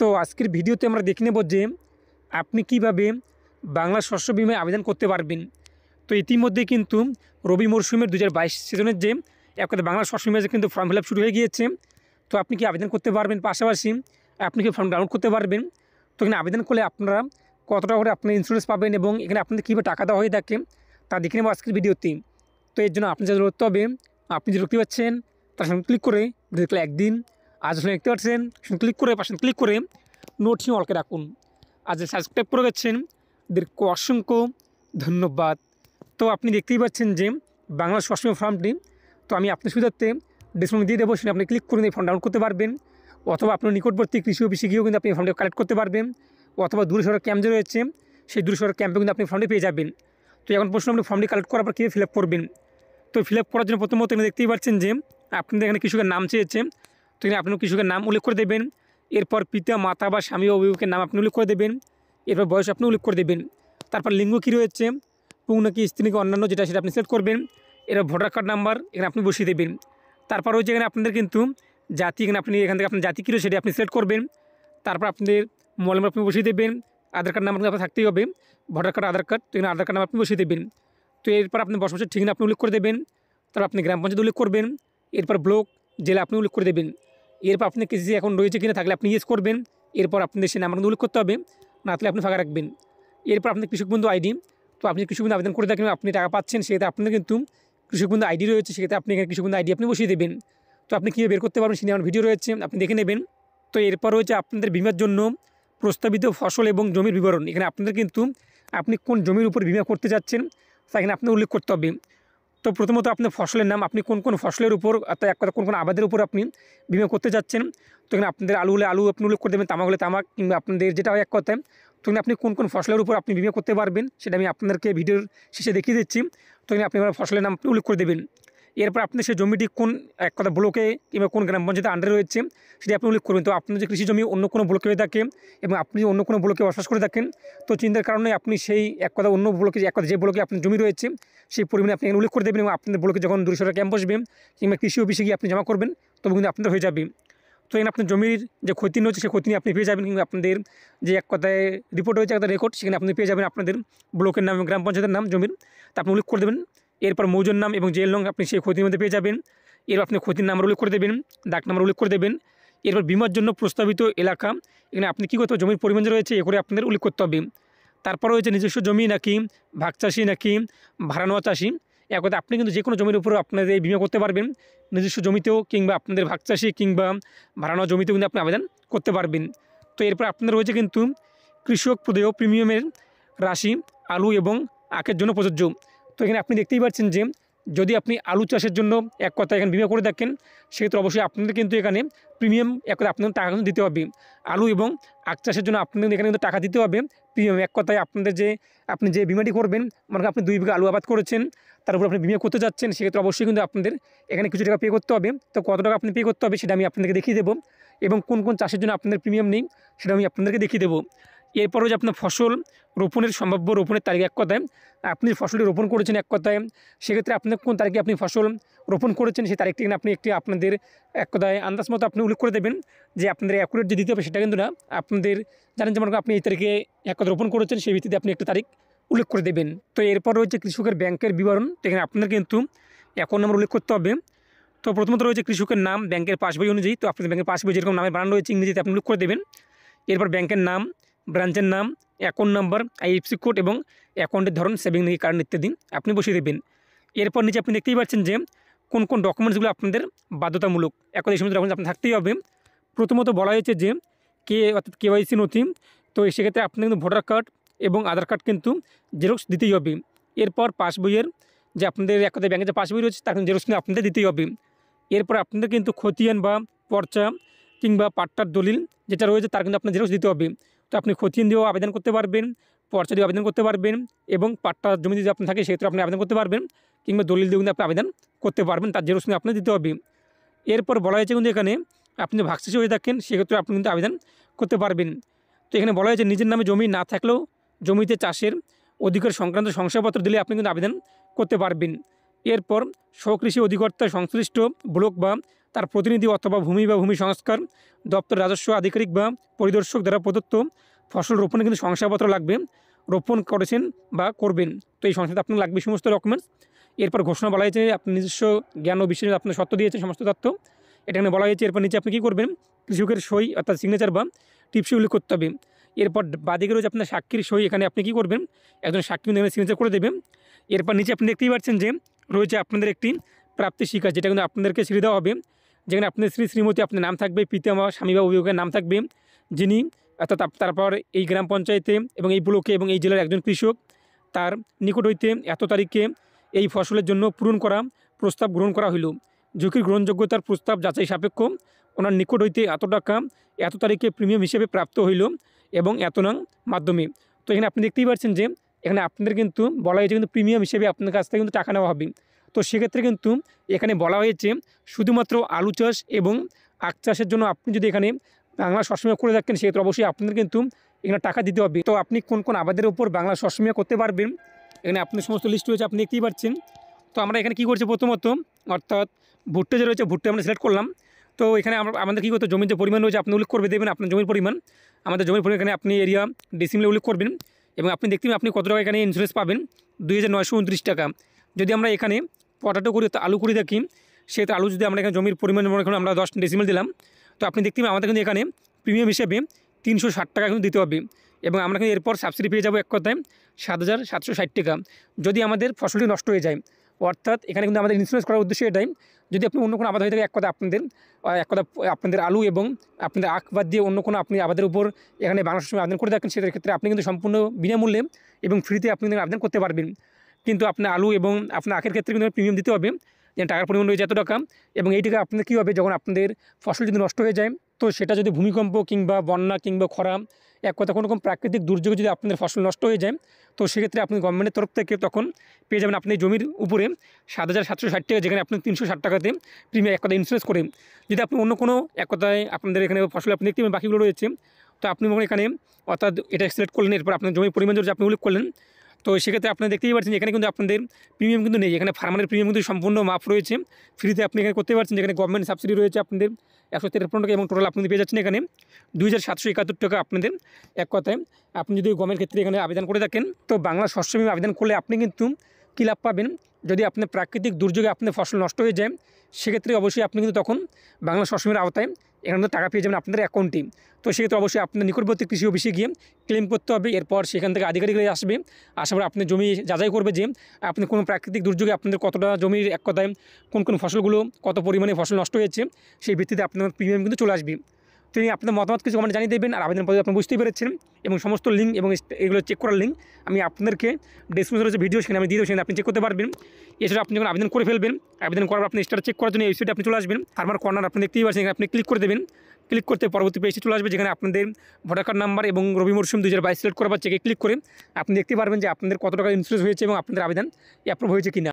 তো আজকের ভিডিওতে আমরা দেখে নেব যে আপনি কিভাবে বাংলা শস্য বিমায় আবেদন করতে পারবেন তো ইতিমধ্যে কিন্তু রবি মরশুমের দু সিজনের যে এক কথা বাংলা শস্য বিমায় কিন্তু ফর্ম ফিল শুরু হয়ে গিয়েছে তো আপনি কি আবেদন করতে পারবেন পাশাপাশি আপনি কি ফর্ম ডাউনলোড করতে পারবেন তো এখানে আবেদন করলে আপনারা কত টাকা করে আপনার ইন্স্যুরেন্স পাবেন এবং এখানে আপনাদের কীভাবে টাকা দেওয়া হয়ে থাকে তা দেখে নেব আজকের ভিডিওতে তো এর জন্য আপনি যা করতে হবে আপনি যে রুখতে পাচ্ছেন তার সঙ্গে ক্লিক করে দেখলে একদিন আজ যখন দেখতে পাচ্ছেন ক্লিক করে পাশে ক্লিক করে নোটিং অলকে রাখুন আজ সাবস্ক্রাইব করে গেছেন দীর্ঘ অসংখ্য ধন্যবাদ তো আপনি দেখতেই পাচ্ছেন যে বাংলা সসমীয় ফর্মটি তো আমি আপনার সুবিধার্থে ডিসপ্লে দিয়ে দেবো সেটা আপনি ক্লিক করে এই ফর্ম ডাউনলোড করতে পারবেন অথবা আপনার নিকটবর্তী কৃষি অফিসে গিয়েও কিন্তু আপনি ফর্মটি কালেক্ট করতে পারবেন অথবা দূরে সরকার ক্যাম্প যে রয়েছে সেই দূরে সরকার ক্যাম্পে কিন্তু আপনি ফর্মটি পেয়ে যাবেন তো এখন প্রশ্ন আপনি ফর্মটি কালেক্ট করার পর কীভাবে ফিল করবেন তো ফিল করার জন্য প্রথমত আপনি দেখতেই পাচ্ছেন যে আপনাদের এখানে কৃষকের নাম চেয়েছে তিনি আপনার কৃষকের নাম উল্লেখ করে দেবেন এরপর পিতা মাতা বা স্বামী অভিভাবকের নাম আপনি উল্লেখ করে দেবেন এরপর বয়স আপনি উল্লেখ করে দেবেন তারপর লিঙ্গ কী রয়েছে পুং নাকি স্ত্রী নাকি অন্যান্য যেটা সেটা আপনি সিলেক্ট করবেন এরপর ভোটার কার্ড নাম্বার এখানে আপনি বসিয়ে দেবেন তারপর হচ্ছে এখানে আপনাদের কিন্তু জাতি এখানে আপনি এখান থেকে আপনার জাতি কী রয়েছে সেটা আপনি সিলেক্ট করবেন তারপর আপনাদের মোবাইল নাম্বার আপনি বসিয়ে দেবেন আধার কার্ড নাম্বার আপনার থাকতেই হবে ভোটার কার্ড আধার কার্ড তো এখানে আধার কার্ড নাম্বার আপনি বসিয়ে দেবেন তো এরপর আপনি বসবাসের ঠিকানা আপনি উল্লেখ করে দেবেন তারপর আপনি গ্রাম পঞ্চায়েত উল্লেখ করবেন এরপর ব্লক জেলা আপনি উল্লেখ করে দেবেন এরপর আপনার কেসি এখন রয়েছে কিনা থাকলে আপনি ইয়েস করবেন এরপর আপনাদের সে নাম্বার উল্লেখ করতে হবে না থাকলে আপনি ফাঁকা রাখবেন এরপর আপনার কৃষক বন্ধু আইডি তো আপনি কৃষক বন্ধু আবেদন করে থাকেন আপনি টাকা পাচ্ছেন সেটা আপনার কিন্তু কৃষক বন্ধু আইডি রয়েছে সেক্ষেত্রে আপনি এখানে কৃষক বন্ধু আইডি আপনি বসিয়ে দেবেন তো আপনি কীভাবে বের করতে পারবেন সেটা আমার ভিডিও রয়েছে আপনি দেখে নেবেন তো এরপর রয়েছে আপনাদের বিমার জন্য প্রস্তাবিত ফসল এবং জমির বিবরণ এখানে আপনাদের কিন্তু আপনি কোন জমির উপর বিমা করতে যাচ্ছেন তা এখানে আপনি উল্লেখ করতে হবে তো প্রথমত আপনি ফসলের নাম আপনি কোন কোন ফসলের উপর অর্থাৎ এক কথা কোন কোন আবাদের উপর আপনি বিমা করতে যাচ্ছেন তো এখানে আপনাদের আলু হলে আলু আপনি উল্লেখ করে দেবেন তামাক হলে তামাক কিংবা আপনাদের যেটা হয় এক কথায় তখন আপনি কোন কোন ফসলের উপর আপনি বিমা করতে পারবেন সেটা আমি আপনাদেরকে ভিডিওর শেষে দেখিয়ে দিচ্ছি তখন আপনি ফসলের নাম উল্লেখ করে দেবেন এরপর আপনি সেই জমিটি কোন এক কথা ব্লকে কিংবা কোন গ্রাম পঞ্চায়েতের আন্ডারে রয়েছে সেটি আপনি উল্লেখ করবেন তো আপনার যে কৃষি জমি অন্য কোনো ব্লকে হয়ে থাকে এবং আপনি অন্য কোনো ব্লকে বসবাস করে থাকেন তো চিন্তার কারণে আপনি সেই এক কথা অন্য ব্লকে এক কথা যে ব্লকে আপনার জমি রয়েছে সেই পরিমাণে আপনি উল্লেখ করে দেবেন এবং আপনাদের ব্লকে যখন দূরসরা ক্যাম্প বসবে কিংবা কৃষি অফিসে গিয়ে আপনি জমা করবেন তবে কিন্তু আপনাদের হয়ে যাবে তো এখানে আপনার জমির যে ক্ষতি হচ্ছে সেই ক্ষতি আপনি পেয়ে যাবেন কিংবা আপনাদের যে এক কথায় রিপোর্ট হয়েছে একটা রেকর্ড সেখানে আপনি পেয়ে যাবেন আপনাদের ব্লকের নাম গ্রাম পঞ্চায়েতের নাম জমির তা আপনি উল্লেখ করে দেবেন এরপর মৌজুর নাম এবং জেল নং আপনি সেই ক্ষতির মধ্যে পেয়ে যাবেন এরপর আপনি ক্ষতির নাম উল্লেখ করে দেবেন ডাক নাম্বার উল্লেখ করে দেবেন এরপর বিমার জন্য প্রস্তাবিত এলাকা এখানে আপনি কী করতে জমির পরিমাণ রয়েছে এ করে আপনাদের উল্লেখ করতে হবে তারপর রয়েছে নিজস্ব জমি নাকি ভাগ চাষি নাকি ভাড়া নেওয়া চাষি এক কথা আপনি কিন্তু যে কোনো জমির উপরেও আপনাদের এই বিমা করতে পারবেন নিজস্ব জমিতেও কিংবা আপনাদের ভাগ চাষি কিংবা ভাড়া নেওয়া জমিতেও কিন্তু আপনি আবেদন করতে পারবেন তো এরপর আপনাদের রয়েছে কিন্তু কৃষক প্রদেয় প্রিমিয়ামের রাশি আলু এবং আখের জন্য প্রযোজ্য তো এখানে আপনি দেখতেই পাচ্ছেন যে যদি আপনি আলু চাষের জন্য এক কথা এখানে বিমা করে থাকেন সেক্ষেত্রে অবশ্যই আপনাদের কিন্তু এখানে প্রিমিয়াম এক কথা আপনাদের টাকা কিন্তু দিতে হবে আলু এবং আখ চাষের জন্য আপনাদের এখানে কিন্তু টাকা দিতে হবে প্রিমিয়াম এক কথায় আপনাদের যে আপনি যে বিমাটি করবেন করেন আপনি দুই বিঘা আলু আবাদ করেছেন তার উপর আপনি বিমা করতে যাচ্ছেন সেক্ষেত্রে অবশ্যই কিন্তু আপনাদের এখানে কিছু টাকা পে করতে হবে তো কত টাকা আপনি পে করতে হবে সেটা আমি আপনাদেরকে দেখিয়ে দেবো এবং কোন কোন চাষের জন্য আপনাদের প্রিমিয়াম নেই সেটা আমি আপনাদেরকে দেখিয়ে দেবো এরপরও যে আপনার ফসল রোপণের সম্ভাব্য রোপণের তারিখ এক কথায় আপনি ফসলটি রোপণ করেছেন এক কথায় সেক্ষেত্রে আপনি কোন তারিখে আপনি ফসল রোপণ করেছেন সেই তারিখটি আপনি একটি আপনাদের এক কথায় আন্দাজ মতো আপনি উল্লেখ করে দেবেন যে আপনাদের অ্যাকুরেট যে দিতে হবে সেটা কিন্তু না আপনাদের জানেন যেমন আপনি এই তারিখে এক কথা রোপণ করেছেন সেই ভিত্তিতে আপনি একটা তারিখ উল্লেখ করে দেবেন তো এরপর রয়েছে কৃষকের ব্যাংকের বিবরণ এখানে আপনার কিন্তু অ্যাকাউন্ট নম্বর উল্লেখ করতে হবে তো প্রথমত রয়েছে কৃষকের নাম ব্যাংকের পাসবই অনুযায়ী তো আপনাদের ব্যাংকের পাসবই যেরকম নামে বানানো রয়েছে ইংরেজিতে আপনি উল্লেখ করে দেবেন এরপর ব্যাংকের নাম ব্রাঞ্চের নাম অ্যাকাউন্ট নাম্বার আইএফসি কোড এবং অ্যাকাউন্টের ধরন সেভিং নাকি কার্ড ইত্যাদি আপনি বসিয়ে দেবেন এরপর নিচে আপনি দেখতেই পাচ্ছেন যে কোন কোন ডকুমেন্টসগুলো আপনাদের বাধ্যতামূলক এখন এই সমস্ত ডকুমেন্টস আপনার থাকতেই হবে প্রথমত বলা হয়েছে যে কে অর্থাৎ কেওয়াইসি নথি তো সেক্ষেত্রে আপনি কিন্তু ভোটার কার্ড এবং আধার কার্ড কিন্তু জেরক্স দিতেই হবে এরপর পাসবইয়ের যে আপনাদের এক কথায় ব্যাংকে যে পাসবই রয়েছে তার কিন্তু জেরক্স কিন্তু আপনাদের দিতেই হবে এরপর আপনাদের কিন্তু খতিয়ান বা পর্চা কিংবা পাট্টার দলিল যেটা রয়েছে তার কিন্তু আপনার জেরক্স দিতে হবে তো আপনি খতিন দিয়েও আবেদন করতে পারবেন পর্চা দিয়ে আবেদন করতে পারবেন এবং পাট্টা জমি যদি আপনি থাকে সেক্ষেত্রে আপনি আবেদন করতে পারবেন কিংবা দলিল দিয়ে কিন্তু আপনি আবেদন করতে পারবেন তার জেরক্স কিন্তু আপনাকে দিতে হবে এরপর বলা হয়েছে কিন্তু এখানে আপনি যদি ভাগশেষে হয়ে থাকেন সেক্ষেত্রে আপনি কিন্তু আবেদন করতে পারবেন তো এখানে বলা হয়েছে নিজের নামে জমি না থাকলেও জমিতে চাষের অধিকার সংক্রান্ত শংসাপত্র দিলে আপনি কিন্তু আবেদন করতে পারবেন এরপর স্বকৃষি অধিকর্তা সংশ্লিষ্ট ব্লক বা তার প্রতিনিধি অথবা ভূমি বা ভূমি সংস্কার দপ্তর রাজস্ব আধিকারিক বা পরিদর্শক দ্বারা প্রদত্ত ফসল রোপণে কিন্তু শংসাপত্র লাগবে রোপণ করেছেন বা করবেন তো এই সংসাপত্র আপনার লাগবে সমস্ত ডকুমেন্টস এরপর ঘোষণা বলা হয়েছে আপনি নিজস্ব জ্ঞান ও বিষয়ে আপনার সত্য দিয়েছেন সমস্ত তথ্য এটা এখানে বলা হয়েছে এরপর নিচে আপনি কী করবেন কৃষকের সই অর্থাৎ সিগনেচার বা টিপসি উল্লেখ করতে হবে এরপর বাদিকে রয়েছে আপনার সাক্ষীর সই এখানে আপনি কী করবেন একজন সাক্ষী এখানে সিগনেচার করে দেবেন এরপর নিচে আপনি দেখতেই পাচ্ছেন যে রয়েছে আপনাদের একটি প্রাপ্তি শিকার যেটা কিন্তু আপনাদেরকে ছেড়ে দেওয়া হবে যেখানে আপনি শ্রী শ্রীমতী আপনার নাম থাকবে পিতামা স্বামী বা অভিভাবকের নাম থাকবে যিনি অর্থাৎ তারপর এই গ্রাম পঞ্চায়েতে এবং এই ব্লকে এবং এই জেলার একজন কৃষক তার নিকট হইতে এত তারিখে এই ফসলের জন্য পূরণ করা প্রস্তাব গ্রহণ করা হইল ঝুঁকির গ্রহণযোগ্যতার প্রস্তাব যাচাই সাপেক্ষ ওনার নিকট হইতে এত টাকা এত তারিখে প্রিমিয়াম হিসেবে প্রাপ্ত হইল এবং এত নাং মাধ্যমে তো এখানে আপনি দেখতেই পাচ্ছেন যে এখানে আপনাদের কিন্তু বলা হয়েছে কিন্তু প্রিমিয়াম হিসেবে আপনার কাছ থেকে কিন্তু টাকা নেওয়া হবে তো সেক্ষেত্রে কিন্তু এখানে বলা হয়েছে শুধুমাত্র আলু চাষ এবং আখ চাষের জন্য আপনি যদি এখানে বাংলা সবসময় করে থাকেন সেক্ষেত্রে অবশ্যই আপনাদের কিন্তু এখানে টাকা দিতে হবে তো আপনি কোন কোন আবাদের উপর বাংলা সবসময় করতে পারবেন এখানে আপনার সমস্ত লিস্ট রয়েছে আপনি দেখতেই পাচ্ছেন তো আমরা এখানে কী করছি প্রথমত অর্থাৎ ভুট্টা যে রয়েছে ভুট্টা আমরা সিলেক্ট করলাম তো এখানে আমাদের কী করতে জমির যে পরিমাণ রয়েছে আপনি উল্লেখ করবে দেবেন আপনার জমির পরিমাণ আমাদের জমির পরিমাণ এখানে আপনি এরিয়া ডিসিমলে উল্লেখ করবেন এবং আপনি দেখতে আপনি কত টাকা এখানে ইন্স্যুরেন্স পাবেন দুই টাকা যদি আমরা এখানে পটাটো করি আলু করি থাকি সেক্ষেত্রে আলু যদি আমরা এখানে জমির পরিমাণ মনে করেন আমরা দশ ডেসিমেল দিলাম তো আপনি দেখতে পাবেন আমাদের কিন্তু এখানে প্রিমিয়াম হিসেবে তিনশো ষাট টাকা কিন্তু দিতে হবে এবং আমরা কিন্তু এরপর সাবসিডি পেয়ে যাবো এক কথায় সাত হাজার সাতশো ষাট টাকা যদি আমাদের ফসলটি নষ্ট হয়ে যায় অর্থাৎ এখানে কিন্তু আমাদের ইন্স্যুরেন্স করার উদ্দেশ্য এটাই যদি আপনি অন্য কোনো আবাদ হয়ে থাকে এক কথা আপনাদের এক কথা আপনাদের আলু এবং আপনাদের আখ বাদ দিয়ে অন্য কোনো আপনি আবাদের উপর এখানে সময় আবেদন করে থাকেন সেটার ক্ষেত্রে আপনি কিন্তু সম্পূর্ণ বিনামূল্যে এবং ফ্রিতে আপনি আবেদন করতে পারবেন কিন্তু আপনার আলু এবং আপনার আখের ক্ষেত্রে কিন্তু প্রিমিয়াম দিতে হবে যেন টাকার পরিমাণ রয়েছে এত টাকা এবং এই টাকা আপনাদের কী হবে যখন আপনাদের ফসল যদি নষ্ট হয়ে যায় তো সেটা যদি ভূমিকম্প কিংবা বন্যা কিংবা খরা এক কথা কোনো রকম প্রাকৃতিক দুর্যোগে যদি আপনাদের ফসল নষ্ট হয়ে যায় তো সেক্ষেত্রে আপনি গভর্নমেন্টের তরফ থেকে তখন পেয়ে যাবেন আপনি জমির উপরে সাত হাজার সাতশো ষাট টাকা যেখানে আপনি তিনশো ষাট টাকাতে প্রিমিয়াম এক কথা ইন্স্যুরেন্স করে যদি আপনি অন্য কোনো এক কথায় আপনাদের এখানে ফসল আপনি দেখতে পাবেন বাকিগুলো রয়েছে তো আপনি এখানে অর্থাৎ এটা সিলেক্ট করলেন এরপর আপনার জমির পরিমাণ যদি আপনি উল্লেখ করলেন তো সেক্ষেত্রে আপনি দেখতেই পাচ্ছেন এখানে কিন্তু আপনাদের প্রিমিয়াম কিন্তু নেই এখানে ফার্মারের প্রিমিয়াম কিন্তু সম্পূর্ণ মাপ রয়েছে ফ্রিতে আপনি এখানে করতে পারছেন এখানে গভর্নমেন্ট সাবসিডি রয়েছে আপনাদের একশো তেরোপন্ন টাকা এবং টোটাল আপনি পেয়ে যাচ্ছেন এখানে দুই টাকা আপনাদের এক কথায় আপনি যদি গমের ক্ষেত্রে এখানে আবেদন করে থাকেন তো বাংলা শস্য বিমা আবেদন করলে আপনি কিন্তু কী লাভ পাবেন যদি আপনার প্রাকৃতিক দুর্যোগে আপনার ফসল নষ্ট হয়ে যায় সেক্ষেত্রে অবশ্যই আপনি কিন্তু তখন বাংলা বিমার আওতায় এখানে তো টাকা পেয়ে যাবেন আপনাদের অ্যাকাউন্টে তো সেক্ষেত্রে অবশ্যই আপনার নিকটবর্তী কৃষি অফিসে গিয়ে ক্লেম করতে হবে এরপর সেখান থেকে আধিকারিকরা আসবে আসার পর আপনি জমি যাচাই করবে যে আপনি কোনো প্রাকৃতিক দুর্যোগে আপনাদের কতটা জমির এক কথায় কোন কোন ফসলগুলো কত পরিমাণে ফসল নষ্ট হয়েছে সেই ভিত্তিতে আপনার প্রিমিয়াম কিন্তু চলে আসবে তিনি আপনার মতামত কিছু কমেন্ট জানিয়ে দেবেন আর আবেদন পদ্ধতি আপনি বুঝতেই পেরেছেন এবং সমস্ত লিঙ্ক এবং এগুলো চেক করার লিঙ্ক আমি আপনাদেরকে ডিসক্রিপশনে রয়েছে ভিডিও সেখানে আমি দিয়ে দেবো সেখানে আপনি চেক করতে পারবেন এছাড়া আপনি যখন আবেদন করে ফেলবেন আবেদন করার আপনি স্টার চেক করার জন্য ওয়েবসাইটে আপনি চলে আসবেন আমার কর্নার আপনি দেখতেই পাচ্ছেন আপনি ক্লিক করে দেবেন ক্লিক করতে পরবর্তী পেজে চলে আসবে যেখানে আপনাদের ভোটার কার্ড নাম্বার এবং রবি মরশুম দু হাজার বাইশ সিলেক্ট করার চেকে ক্লিক করে আপনি দেখতে পারবেন যে আপনাদের কত টাকা ইন্স্যুরেন্স হয়েছে এবং আপনাদের আবেদন অ্যাপ্রুভ হয়েছে কিনা